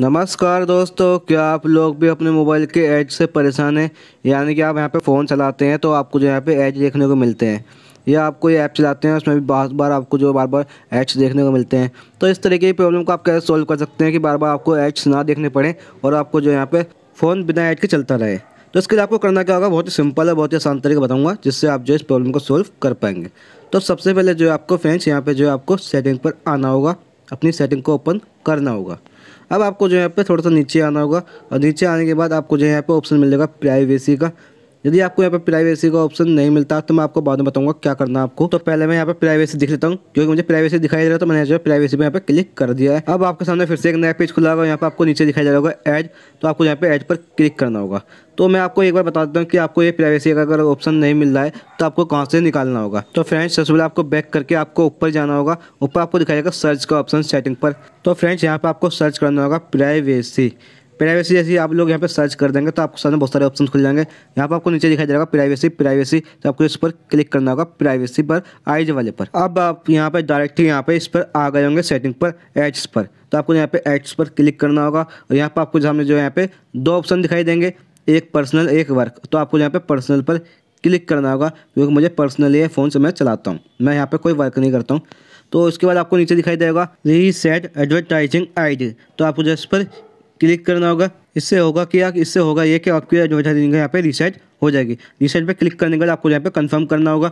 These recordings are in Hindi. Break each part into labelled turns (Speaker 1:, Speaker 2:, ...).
Speaker 1: नमस्कार दोस्तों क्या आप लोग भी अपने मोबाइल के एज से परेशान हैं यानी कि आप यहाँ पे फ़ोन चलाते हैं तो आपको जो यहाँ पे ऐड देखने को मिलते हैं या आप कोई ऐप चलाते हैं उसमें भी बहुत बार आपको जो बार बार एड्स देखने को मिलते हैं तो इस तरीके की प्रॉब्लम को आप कैसे सोल्व कर सकते हैं कि बार बार आपको एड्स ना देखने पड़े और आपको जो यहाँ पर फ़ोन बिना ऐड के चलता रहे तो इसके लिए आपको करना क्या होगा बहुत ही सिंपल है बहुत ही आसान तरीके बताऊँगा जिससे आप जो इस प्रॉब्लम को सोल्व कर पाएंगे तो सबसे पहले जो है आपको फ्रेंड्स यहाँ पर जो है आपको सेटिंग पर आना होगा अपनी सेटिंग को ओपन करना होगा अब आपको जो यहाँ पे थोड़ा सा नीचे आना होगा और नीचे आने के बाद आपको जो यहाँ पे ऑप्शन मिलेगा प्राइवेसी का यदि आपको यहाँ पर प्राइवेसी का ऑप्शन नहीं मिलता तो मैं आपको बाद में बताऊंगा क्या करना आपको तो पहले मैं यहाँ पर प्राइवेसी दिख लेता हूँ क्योंकि मुझे प्राइवेसी दिखाई दे रहा है तो मैंने जो प्राइवेसी में यहाँ पर क्लिक कर दिया है अब आपके सामने फिर से एक नया पेज खुला होगा यहाँ पर आपको नीचे दिखाई दे रहा होगा एड तो आपको यहाँ पर एड पर क्लिक करना होगा तो मैं आपको एक बार बता देता हूँ कि आपको ये प्राइवेसी का अगर ऑप्शन नहीं मिल रहा है तो आपको कहाँ से निकालना होगा तो फ्रेंड्स सबसे पहले आपको बैक करके आपको ऊपर जाना होगा ऊपर आपको दिखाई देगा सर्च का ऑप्शन सेटिंग पर तो फ्रेंड्स यहाँ पर आपको सर्च करना होगा प्राइवेसी प्राइवेसी जैसे आप लोग यहाँ पे सर्च कर देंगे तो आपको सामने बहुत सारे ऑप्शन खुल जाएंगे यहाँ पर आपको नीचे दिखाई देगा प्राइवेसी प्राइवेसी तो आपको इस पर क्लिक करना होगा प्राइवेसी पर आईज वाले पर अब आप यहाँ पर डायरेक्टली यहाँ पे इस पर आ गए होंगे सेटिंग पर एड्स पर तो आपको यहाँ पे एड्स पर क्लिक करना होगा और यहाँ पर आपको सामने जो यहाँ पे दो ऑप्शन दिखाई देंगे एक पर्सनल एक वर्क तो आपको यहाँ पे पर्सनल पर क्लिक करना होगा क्योंकि मुझे पर्सनली ये फ़ोन से मैं चलाता हूँ मैं यहाँ पर कोई वर्क नहीं करता हूँ तो उसके बाद आपको नीचे दिखाई देगा री सेट एडवर्टाइजिंग आई तो आपको जो इस पर क्लिक करना होगा इससे होगा कि आप इससे होगा ये कि आपकी जो है यहाँ पे रिसाइज हो जाएगी रिसाइज पे क्लिक करने के बाद आपको यहाँ पे कंफर्म करना होगा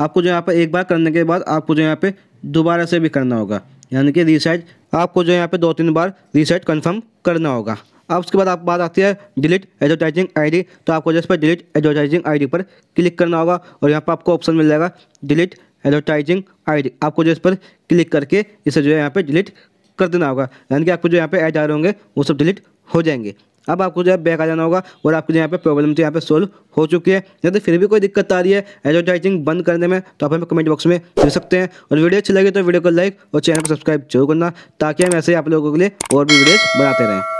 Speaker 1: आपको जो यहाँ पे एक बार करने के बाद आपको जो यहाँ पे दोबारा से भी करना होगा यानी कि रिसाइज आपको जो यहाँ पे दो तीन बार रिसाइज कन्फर्म करना होगा अब उसके बाद आप बात आती है डिलीट एडवर्टाइजिंग आईडी तो आपको जिस पर डिलीट एडवर्टाइजिंग आईडी पर क्लिक करना होगा और यहाँ पर आपको ऑप्शन मिल जाएगा डिलीट एडवर्टाइजिंग आईडी आपको जो इस पर क्लिक करके इसे जो है यहाँ पे डिलीट कर देना होगा यानी कि आपको जो यहाँ पे ऐड आ रहे होंगे वो सब डिलीट हो जाएंगे अब आपको जो है बैक आ जाना होगा और आपको जो यहाँ पे प्रॉब्लम तो यहाँ पे सोल्व हो चुकी है यदि तो फिर भी कोई दिक्कत आ रही है एडवर्टाइजिंग बंद करने में तो आप हमें कमेंट बॉक्स में दे सकते हैं और वीडियो अच्छी लगी तो वीडियो को लाइक और चैनल को सब्सक्राइब जरूर करना ताकि हम ऐसे आप लोगों के लिए और भी वीडियोज़ बनाते रहें